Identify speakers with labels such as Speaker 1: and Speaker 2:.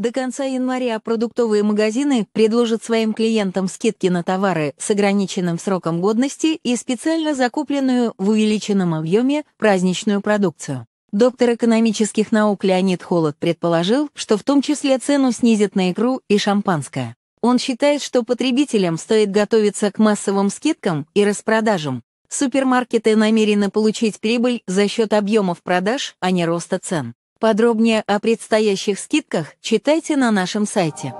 Speaker 1: До конца января продуктовые магазины предложат своим клиентам скидки на товары с ограниченным сроком годности и специально закупленную в увеличенном объеме праздничную продукцию. Доктор экономических наук Леонид Холод предположил, что в том числе цену снизят на икру и шампанское. Он считает, что потребителям стоит готовиться к массовым скидкам и распродажам. Супермаркеты намерены получить прибыль за счет объемов продаж, а не роста цен. Подробнее о предстоящих скидках читайте на нашем сайте.